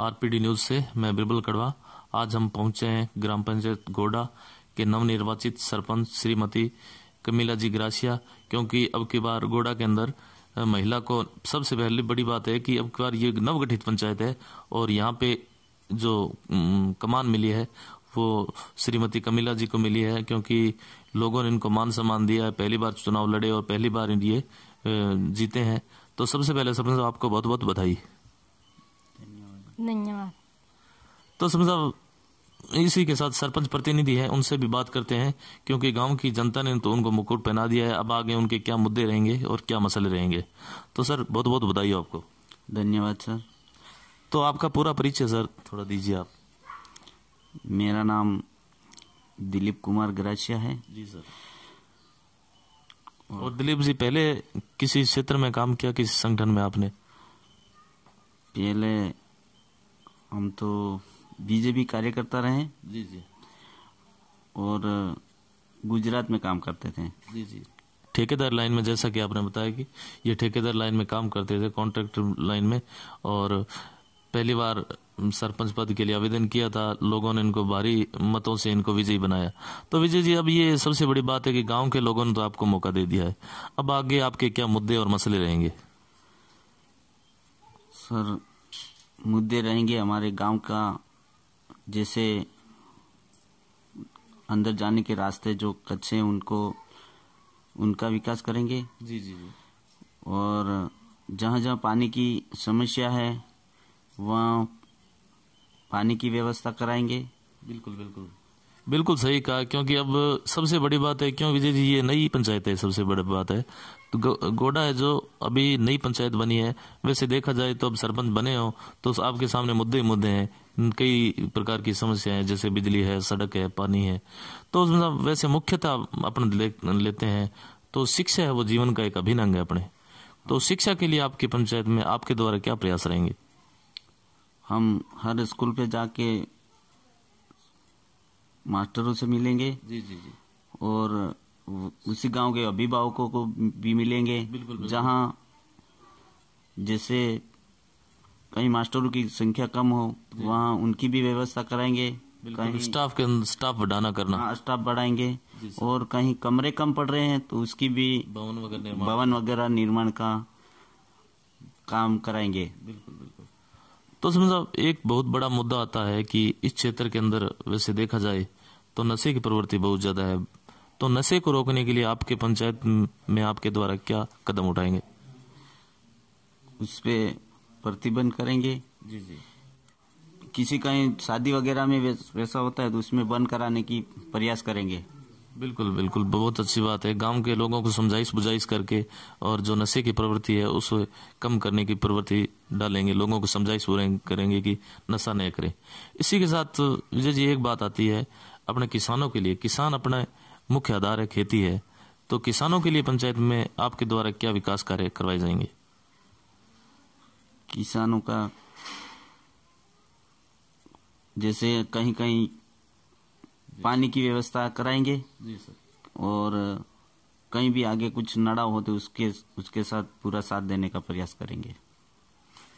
RPD news से मैं बिरबल कड़वा आज हम पहुंचे हैं ग्राम पंचायत गोडा के नवनिर्वाचित सरपंच श्रीमती कमिला जी ग्रासिया क्योंकि अब की बार गोडा के अंदर महिला को सबसे पहले बड़ी बात है कि अब की बार ये नवगठित पंचायत है और यहाँ पे जो कमान मिली है वो श्रीमती कमिला जी को मिली है क्योंकि लोगों ने इनको मान सम्मान दिया है पहली बार चुनाव लड़े और पहली बार ये जीते हैं तो सबसे पहले सरपंच आपको बहुत बहुत बधाई धन्यवाद तो समझा इसी के साथ सरपंच प्रतिनिधि है उनसे भी बात करते हैं क्योंकि गांव की जनता ने तो उनको मुकुट पहना दिया है अब आगे उनके क्या मुद्दे रहेंगे और क्या मसले रहेंगे तो सर बहुत बहुत बधाई आपको धन्यवाद सर तो आपका पूरा परिचय सर थोड़ा दीजिए आप मेरा नाम दिलीप कुमार ग्राचिया है जी सर और, और दिलीप जी पहले किसी क्षेत्र में काम किया किस संगठन में आपने पहले हम तो बीजेपी कार्यकर्ता रहे जी जी और गुजरात में काम करते थे जी जी ठेकेदार लाइन में जैसा कि आपने बताया कि ये ठेकेदार लाइन में काम करते थे कॉन्ट्रैक्टर लाइन में और पहली बार सरपंच पद के लिए आवेदन किया था लोगों ने इनको भारी मतों से इनको विजयी बनाया तो विजय जी अब ये सबसे बड़ी बात है कि गांव के लोगों ने तो आपको मौका दे दिया है अब आगे आपके क्या मुद्दे और मसले रहेंगे सर मुद्दे रहेंगे हमारे गांव का जैसे अंदर जाने के रास्ते जो कच्चे हैं उनको उनका विकास करेंगे जी जी जी और जहाँ जहाँ पानी की समस्या है वहाँ पानी की व्यवस्था कराएंगे बिल्कुल बिल्कुल बिल्कुल सही कहा क्योंकि अब सबसे बड़ी बात है क्यों विजय जी ये नई पंचायत है सबसे बड़ी बात है तो गोडा है जो अभी नई पंचायत बनी है वैसे देखा जाए तो अब सरपंच बने हो तो आपके सामने मुद्दे ही मुद्दे हैं कई प्रकार की समस्याएं हैं जैसे बिजली है सड़क है पानी है तो उसमें मतलब वैसे मुख्यतः अपन ले, लेते हैं तो शिक्षा है वो जीवन का एक अभिनंग है अपने तो शिक्षा के लिए आपकी पंचायत में आपके द्वारा क्या प्रयास रहेंगे हम हर स्कूल पे जाके मास्टरों से मिलेंगे जी जी जी और उसी गांव के अभिभावकों को भी मिलेंगे जहां जैसे कहीं मास्टरों की संख्या कम हो वहाँ उनकी भी व्यवस्था कराएंगे कहीं स्टाफ के स्टाफ बढ़ाना करना हाँ स्टाफ बढ़ाएंगे और कहीं कमरे कम पड़ रहे हैं तो उसकी भी भवन वगैरह भवन वगैरह निर्माण का काम कराएंगे बिल्कुल बिल्कुल तो उसमें साहब एक बहुत बड़ा मुद्दा आता है कि इस क्षेत्र के अंदर वैसे देखा जाए तो नशे की प्रवृत्ति बहुत ज्यादा है तो नशे को रोकने के लिए आपके पंचायत में आपके द्वारा क्या कदम उठाएंगे उस पर प्रतिबंध करेंगे जी जी किसी कहीं शादी वगैरह में वैसा होता है तो उसमें बंद कराने की प्रयास करेंगे बिल्कुल बिल्कुल बहुत अच्छी बात है गांव के लोगों को समझाइश बुझाइश करके और जो नशे की प्रवृत्ति है उसे कम करने की प्रवृत्ति डालेंगे लोगों को समझाइश करेंगे कि नशा नहीं करें इसी के साथ विजय जी एक बात आती है अपने किसानों के लिए किसान अपने मुख्य आधार है खेती है तो किसानों के लिए पंचायत में आपके द्वारा क्या विकास कार्य करवाए जाएंगे किसानों का जैसे कहीं कहीं पानी की व्यवस्था कराएंगे और कहीं भी आगे कुछ नड़ा हो तो उसके उसके साथ पूरा साथ देने का प्रयास करेंगे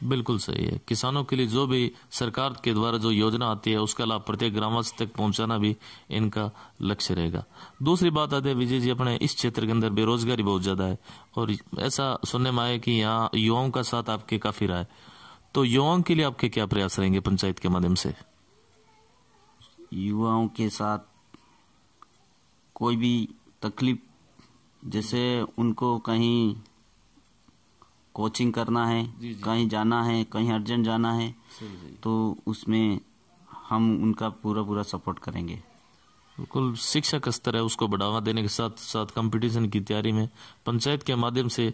बिल्कुल सही है किसानों के लिए जो भी सरकार के द्वारा जो योजना आती है उसका लाभ प्रत्येक ग्रामवासी तक पहुंचाना भी इनका लक्ष्य रहेगा दूसरी बात आती है विजय जी अपने इस क्षेत्र के अंदर बेरोजगारी बहुत ज़्यादा है और ऐसा सुनने में आया कि यहाँ युवाओं का साथ आपके काफ़ी रहा है तो युवाओं के लिए आपके क्या प्रयास रहेंगे पंचायत के माध्यम से युवाओं के साथ कोई भी तकलीफ जैसे उनको कहीं कोचिंग करना है जी, जी। कहीं जाना है कहीं अर्जेंट जाना है तो उसमें हम उनका पूरा पूरा सपोर्ट करेंगे बिल्कुल शिक्षक स्तर है उसको बढ़ावा देने के साथ साथ कंपटीशन की तैयारी में पंचायत के माध्यम से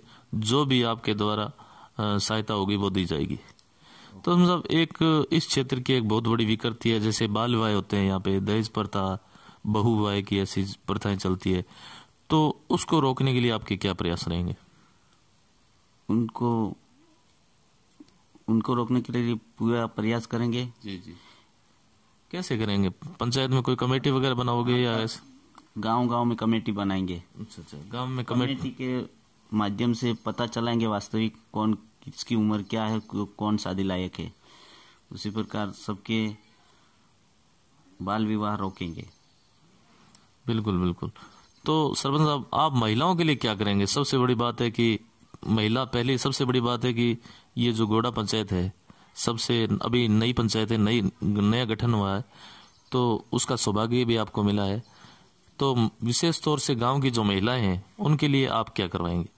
जो भी आपके द्वारा सहायता होगी वो दी जाएगी तो हम सब एक इस क्षेत्र की एक बहुत बड़ी विकृति है जैसे बाल विवाह होते हैं यहाँ पे दहेज प्रथा बहु विवाह की ऐसी प्रथाएं चलती है तो उसको रोकने के लिए आपके क्या प्रयास रहेंगे उनको उनको रोकने के लिए पूरा प्रयास करेंगे जी जी कैसे करेंगे पंचायत में कोई कमेटी वगैरह बनाओगे या गांव गांव में कमेटी बनाएंगे अच्छा अच्छा गांव में कमेटी के माध्यम से पता चलाएंगे वास्तविक कौन किसकी उम्र क्या है कौन शादी लायक है उसी प्रकार सबके बाल विवाह रोकेंगे बिल्कुल बिल्कुल तो सरपंच साहब आप महिलाओं के लिए क्या करेंगे सबसे बड़ी बात है कि महिला पहली सबसे बड़ी बात है कि ये जो गोड़ा पंचायत है सबसे अभी नई पंचायत है नई नया गठन हुआ है तो उसका सौभाग्य भी आपको मिला है तो विशेष तौर से गांव की जो महिलाएं हैं उनके लिए आप क्या करवाएंगे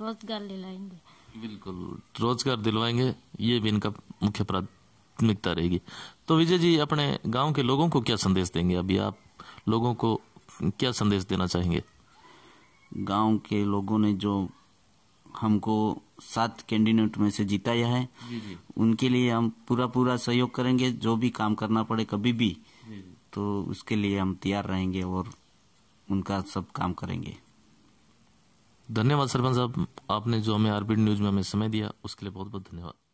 रोजगार दिलाएंगे बिल्कुल रोजगार दिलवाएंगे ये भी इनका मुख्य प्राथमिकता रहेगी तो विजय जी अपने गांव के लोगों को क्या संदेश देंगे अभी आप लोगों को क्या संदेश देना चाहेंगे गांव के लोगों ने जो हमको सात कैंडिडेट में से जिताया है जी जी। उनके लिए हम पूरा पूरा सहयोग करेंगे जो भी काम करना पड़े कभी भी तो उसके लिए हम तैयार रहेंगे और उनका सब काम करेंगे धन्यवाद सरपंच साहब आपने जो हमें आरबीड न्यूज में हमें समय दिया उसके लिए बहुत बहुत धन्यवाद